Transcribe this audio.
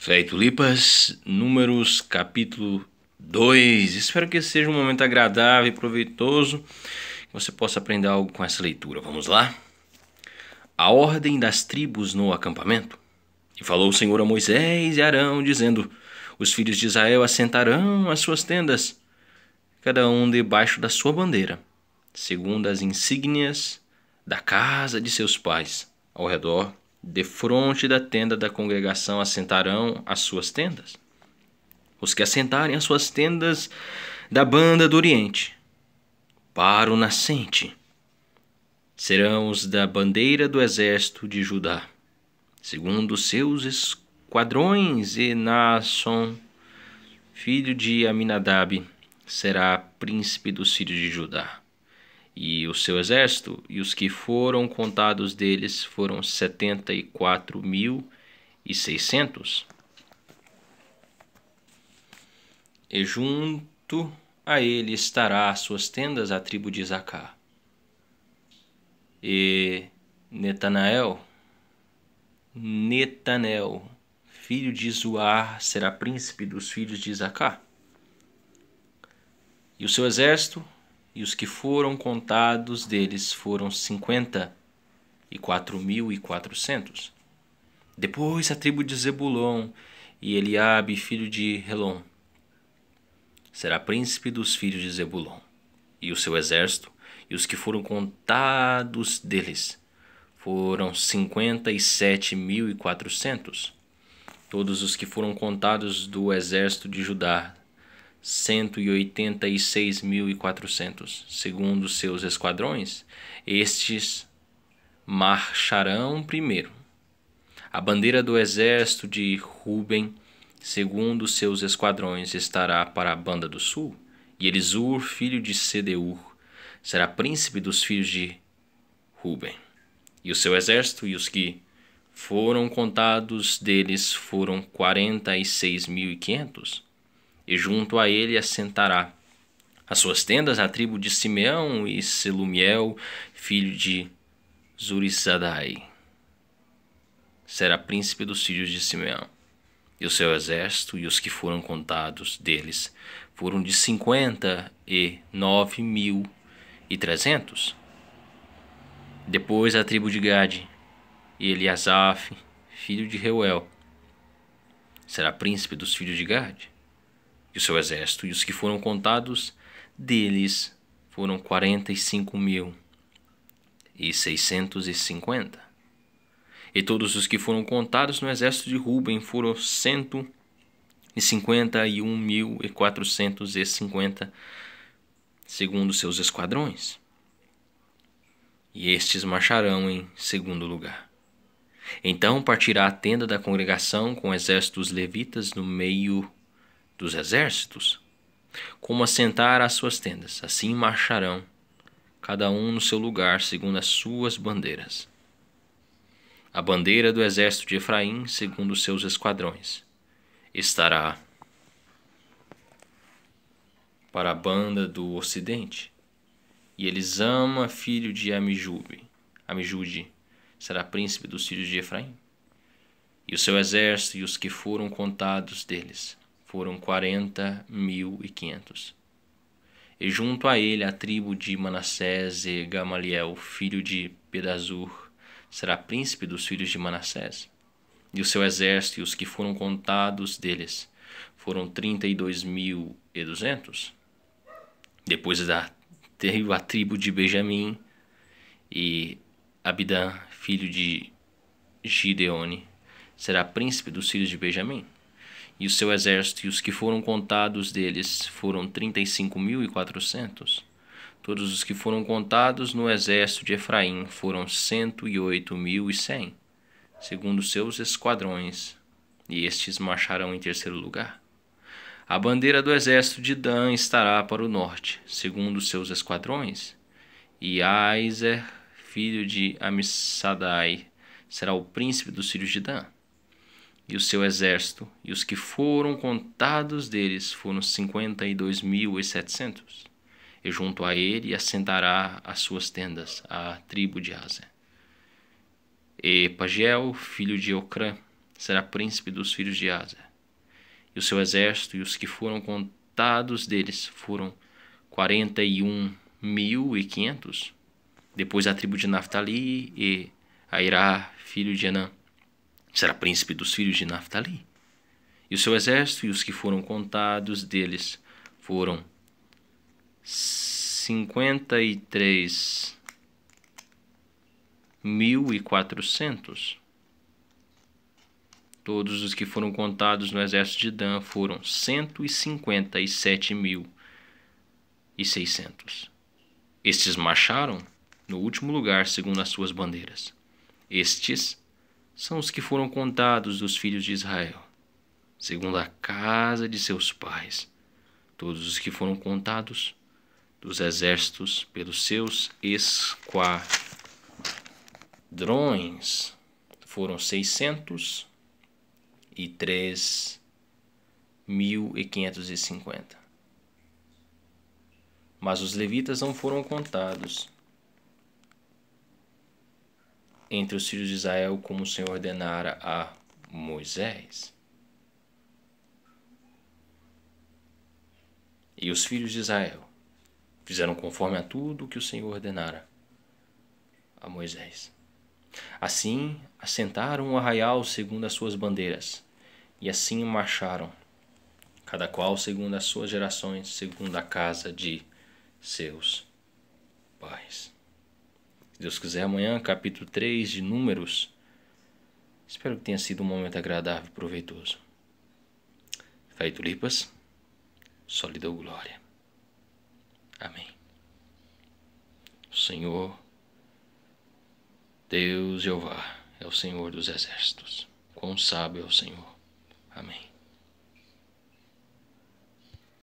Véi Tulipas, Números, capítulo 2. Espero que seja um momento agradável e proveitoso, que você possa aprender algo com essa leitura. Vamos lá? A ordem das tribos no acampamento. E falou o Senhor a Moisés e Arão, dizendo: Os filhos de Israel assentarão as suas tendas, cada um debaixo da sua bandeira, segundo as insígnias da casa de seus pais, ao redor Defronte da tenda da congregação assentarão as suas tendas. Os que assentarem as suas tendas da banda do Oriente, para o nascente, serão os da bandeira do exército de Judá, segundo seus esquadrões, e Naasson, filho de Aminadab, será príncipe do Sírio de Judá e o seu exército, e os que foram contados deles foram setenta e quatro mil e seiscentos. E junto a ele estará as suas tendas a tribo de Isacá. E Netanael, Netanel, filho de Zoar, será príncipe dos filhos de Isacá. E o seu exército e os que foram contados deles foram cinquenta e quatro mil e quatrocentos. Depois a tribo de Zebulon e Eliabe, filho de Helon, será príncipe dos filhos de Zebulon, e o seu exército, e os que foram contados deles foram cinquenta e sete mil e quatrocentos. Todos os que foram contados do exército de Judá 186.400. Segundo seus esquadrões, estes marcharão primeiro. A bandeira do exército de Ruben, segundo seus esquadrões, estará para a banda do sul, e Elisur, filho de Sedeur, será príncipe dos filhos de Ruben. E o seu exército e os que foram contados deles foram 46.500 e junto a ele assentará. As suas tendas a tribo de Simeão e Selumiel, filho de Zurisadai Será príncipe dos filhos de Simeão. E o seu exército e os que foram contados deles foram de cinquenta e nove mil e trezentos. Depois a tribo de Gade e Eliasaf, filho de Reuel. Será príncipe dos filhos de Gade e o seu exército, e os que foram contados deles foram cinco mil e seiscentos E todos os que foram contados no exército de Ruben foram 151.450, segundo seus esquadrões. E estes marcharão em segundo lugar. Então partirá a tenda da congregação com o exército dos levitas no meio dos exércitos, como assentar as suas tendas, assim marcharão, cada um no seu lugar, segundo as suas bandeiras. A bandeira do exército de Efraim, segundo os seus esquadrões, estará para a banda do ocidente. E Elisama, filho de Amijube, Amijude, será príncipe dos filhos de Efraim, e o seu exército e os que foram contados deles, foram 40.500. E junto a ele a tribo de Manassés e Gamaliel, filho de Pedazur, será príncipe dos filhos de Manassés. E o seu exército e os que foram contados deles foram 32.200. Depois da teve a tribo de Benjamim e Abidã, filho de Gideone, será príncipe dos filhos de Benjamim e o seu exército, e os que foram contados deles foram 35.400. Todos os que foram contados no exército de Efraim foram 108.100, segundo seus esquadrões, e estes marcharão em terceiro lugar. A bandeira do exército de Dan estará para o norte, segundo seus esquadrões, e Aizer, filho de Amissadai, será o príncipe dos filhos de Dan e o seu exército, e os que foram contados deles foram cinquenta e dois mil e setecentos. E junto a ele assentará as suas tendas a tribo de Asa. E Pagiel, filho de Ocrã, será príncipe dos filhos de Asa. E o seu exército e os que foram contados deles foram quarenta e um mil e quinhentos. Depois a tribo de Naphtali e Airá, filho de Enã será príncipe dos filhos de Naphtali E o seu exército e os que foram contados deles foram 53.400. mil e quatrocentos. Todos os que foram contados no exército de Dan foram 157.600. mil e 600. Estes marcharam no último lugar segundo as suas bandeiras. Estes são os que foram contados dos filhos de Israel, segundo a casa de seus pais, todos os que foram contados dos exércitos pelos seus esquadrões foram seiscentos e três mil e quinhentos e cinquenta. Mas os levitas não foram contados entre os filhos de Israel, como o Senhor ordenara a Moisés. E os filhos de Israel fizeram conforme a tudo o que o Senhor ordenara a Moisés. Assim assentaram o arraial segundo as suas bandeiras, e assim marcharam, cada qual segundo as suas gerações, segundo a casa de seus pais. Deus quiser, amanhã, capítulo 3 de Números. Espero que tenha sido um momento agradável e proveitoso. Feito Lipas, só lhe dou glória. Amém. O Senhor, Deus Jeová, é o Senhor dos exércitos. Quão sábio é o Senhor. Amém.